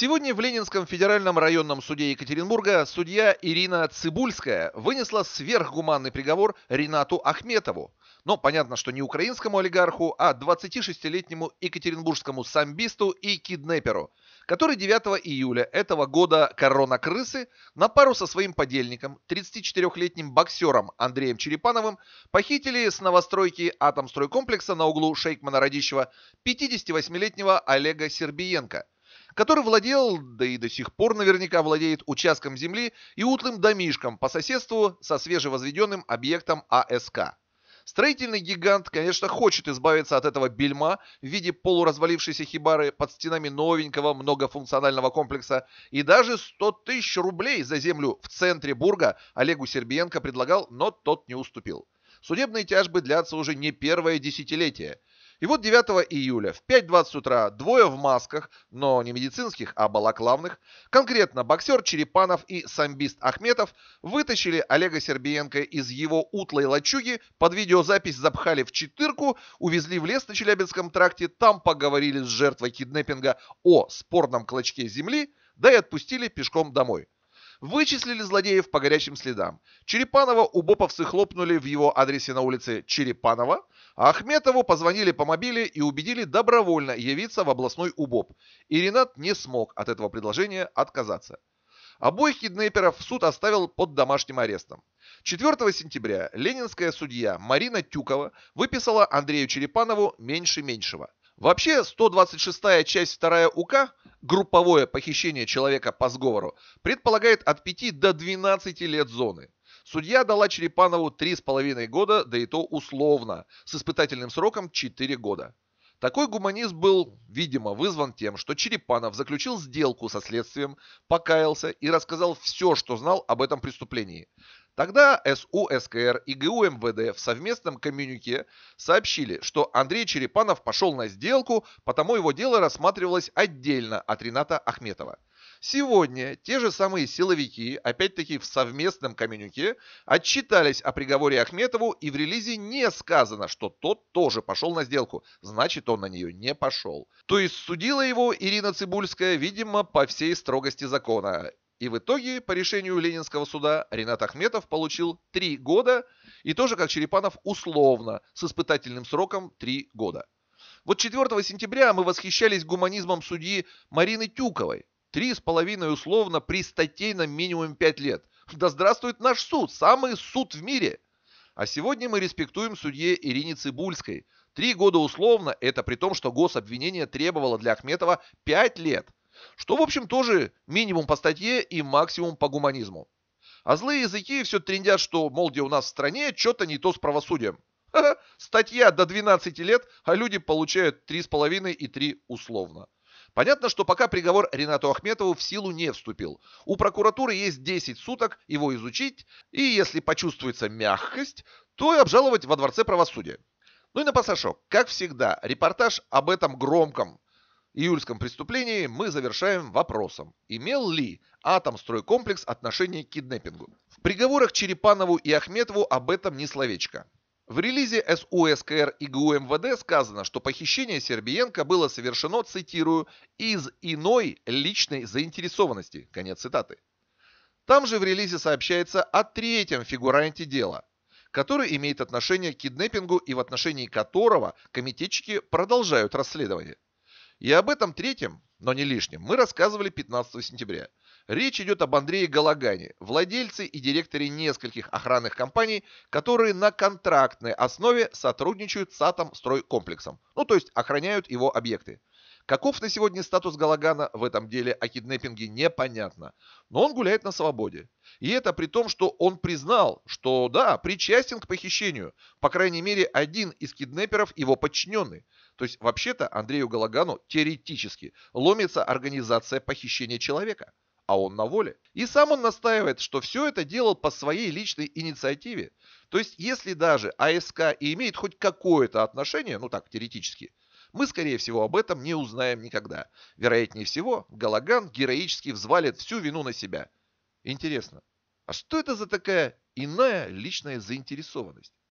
Сегодня в Ленинском федеральном районном суде Екатеринбурга судья Ирина Цибульская вынесла сверхгуманный приговор Ринату Ахметову. Но понятно, что не украинскому олигарху, а 26-летнему екатеринбургскому самбисту и киднеперу, который 9 июля этого года корона крысы на пару со своим подельником, 34-летним боксером Андреем Черепановым, похитили с новостройки атомстройкомплекса на углу Шейкмана-Радищева 58-летнего Олега Сербиенко – который владел, да и до сих пор наверняка владеет участком земли и утлым домишком по соседству со свежевозведенным объектом АСК. Строительный гигант, конечно, хочет избавиться от этого бельма в виде полуразвалившейся хибары под стенами новенького многофункционального комплекса. И даже 100 тысяч рублей за землю в центре Бурга Олегу Сербиенко предлагал, но тот не уступил. Судебные тяжбы длятся уже не первое десятилетие. И вот 9 июля в 5.20 утра двое в масках, но не медицинских, а балаклавных, конкретно боксер Черепанов и самбист Ахметов, вытащили Олега Сербиенко из его утлой лачуги, под видеозапись запхали в четырку, увезли в лес на Челябинском тракте, там поговорили с жертвой киднеппинга о спорном клочке земли, да и отпустили пешком домой. Вычислили злодеев по горячим следам. Черепанова у боповцы хлопнули в его адресе на улице Черепанова, а Ахметову позвонили по мобиле и убедили добровольно явиться в областной УБОП. И Ренат не смог от этого предложения отказаться. Обоих киднейперов суд оставил под домашним арестом. 4 сентября ленинская судья Марина Тюкова выписала Андрею Черепанову меньше меньшего – Вообще, 126-я часть 2 УК, групповое похищение человека по сговору, предполагает от 5 до 12 лет зоны. Судья дала Черепанову 3,5 года, да и то условно, с испытательным сроком 4 года. Такой гуманизм был, видимо, вызван тем, что Черепанов заключил сделку со следствием, покаялся и рассказал все, что знал об этом преступлении. Тогда СУ СКР и ГУ МВД в совместном коммюнике сообщили, что Андрей Черепанов пошел на сделку, потому его дело рассматривалось отдельно от Рината Ахметова. Сегодня те же самые силовики, опять-таки в совместном коммюнике, отчитались о приговоре Ахметову и в релизе не сказано, что тот тоже пошел на сделку, значит он на нее не пошел. То есть судила его Ирина Цибульская, видимо, по всей строгости закона. И в итоге, по решению Ленинского суда, Ренат Ахметов получил 3 года, и тоже, как Черепанов, условно, с испытательным сроком 3 года. Вот 4 сентября мы восхищались гуманизмом судьи Марины Тюковой. Три с половиной условно при статейном минимум 5 лет. Да здравствует наш суд, самый суд в мире! А сегодня мы респектуем судье Ирине Цибульской. Три года условно, это при том, что гособвинение требовало для Ахметова 5 лет – что, в общем, тоже минимум по статье и максимум по гуманизму. А злые языки все трендят, что, мол, где у нас в стране что-то не то с правосудием. Ха -ха, статья до 12 лет, а люди получают 3,5 и 3 условно. Понятно, что пока приговор Ренату Ахметову в силу не вступил. У прокуратуры есть 10 суток его изучить, и если почувствуется мягкость, то и обжаловать во Дворце правосудия. Ну и на напосошок, как всегда, репортаж об этом громком, июльском преступлении мы завершаем вопросом, имел ли Атомстройкомплекс отношение к киднеппингу. В приговорах Черепанову и Ахметову об этом ни словечко. В релизе СУСКР и ГУМВД сказано, что похищение Сербиенко было совершено, цитирую, «из иной личной заинтересованности». Конец цитаты. Там же в релизе сообщается о третьем фигуранте дела, который имеет отношение к киднеппингу и в отношении которого комитетчики продолжают расследование. И об этом третьем, но не лишнем, мы рассказывали 15 сентября. Речь идет об Андрее Галагане, владельце и директоре нескольких охранных компаний, которые на контрактной основе сотрудничают с Атомстройкомплексом, ну то есть охраняют его объекты. Каков на сегодня статус Галагана в этом деле о киднеппинге непонятно, но он гуляет на свободе. И это при том, что он признал, что да, причастен к похищению, по крайней мере один из киднеперов его подчиненный. То есть вообще-то Андрею Галагану теоретически ломится организация похищения человека а он на воле. И сам он настаивает, что все это делал по своей личной инициативе. То есть, если даже АСК и имеет хоть какое-то отношение, ну так, теоретически, мы, скорее всего, об этом не узнаем никогда. Вероятнее всего, Галаган героически взвалит всю вину на себя. Интересно, а что это за такая иная личная заинтересованность?